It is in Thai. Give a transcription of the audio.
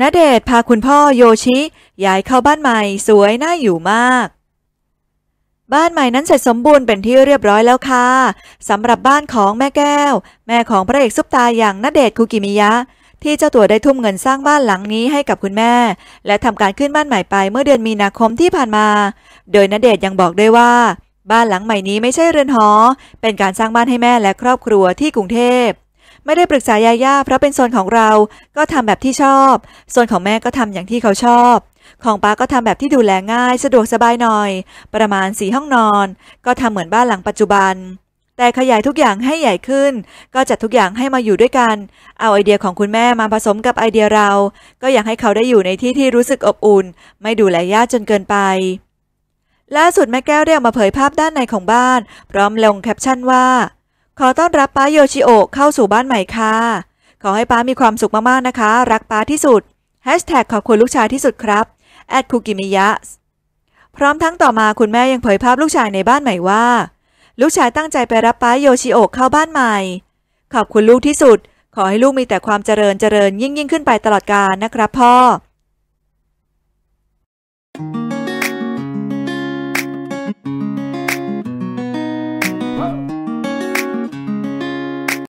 ณเดชพาคุณพ่อโยชิย้ายเข้าบ้านใหม่สวยน่าอยู่มาก บ้านใหม่นั้นเสร็จสมบูรณ์เป็นที่เรียบร้อยแล้วค่ะสำหรับบ้านของแม่แก้ว แม่ของพระเอกซุปตาอย่างณเดชคุกิมิยะ ที่เจ้าตัวได้ทุ่มเงินสร้างบ้านหลังนี้ให้กับคุณแม่ และทำการขึ้นบ้านใหม่ไปเมื่อเดือนมีนาคมที่ผ่านมา โดยณเดชยังบอกด้วยว่า บ้านหลังใหม่นี้ไม่ใช่เรือนหอ เป็นการสร้างบ้านให้แม่และครอบครัวที่กรุงเทพไม่ได้ปรึกษายาย่า เพราะเป็นโซนของเราก็ทำแบบที่ชอบโซนของแม่ก็ทำอย่างที่เขาชอบ ของป้าก็ทำแบบที่ดูแลง่ายสะดวกสบายหน่อย ประมาณสีห้องนอน ก็ทำเหมือนบ้านหลังปัจจุบัน แต่ขยายทุกอย่างให้ใหญ่ขึ้น ก็จัดทุกอย่างให้มาอยู่ด้วยกัน เอาไอเดียของคุณแม่มาผสมกับไอเดียเรา ก็อยากให้เขาได้อยู่ในที่ที่รู้สึกอบอุ่น ไม่ดูแลยากจนเกินไปล่าสุดแม่แก้วได้ออกมาเผยภาพด้านในของบ้าน พร้อมลงแคปชั่นว่าขอต้อนรับป้าโยชิโอเข้าสู่บ้านใหม่ค่ะ ขอให้ป้ามีความสุขมากๆ นะคะ รักป้าที่สุดแฮชแท็กขอบคุณลูกชายที่สุดครับแอดคุกิมิยะ พร้อมทั้งต่อมาคุณแม่ยังเผยภาพลูกชายในบ้านใหม่ว่า ลูกชายตั้งใจไปรับป้าโยชิโอเข้าบ้านใหม่ ขอบคุณลูกที่สุด ขอให้ลูกมีแต่ความเจริญเจริญยิ่งยิ่งขึ้นไปตลอดกาลนะครับ พ่อ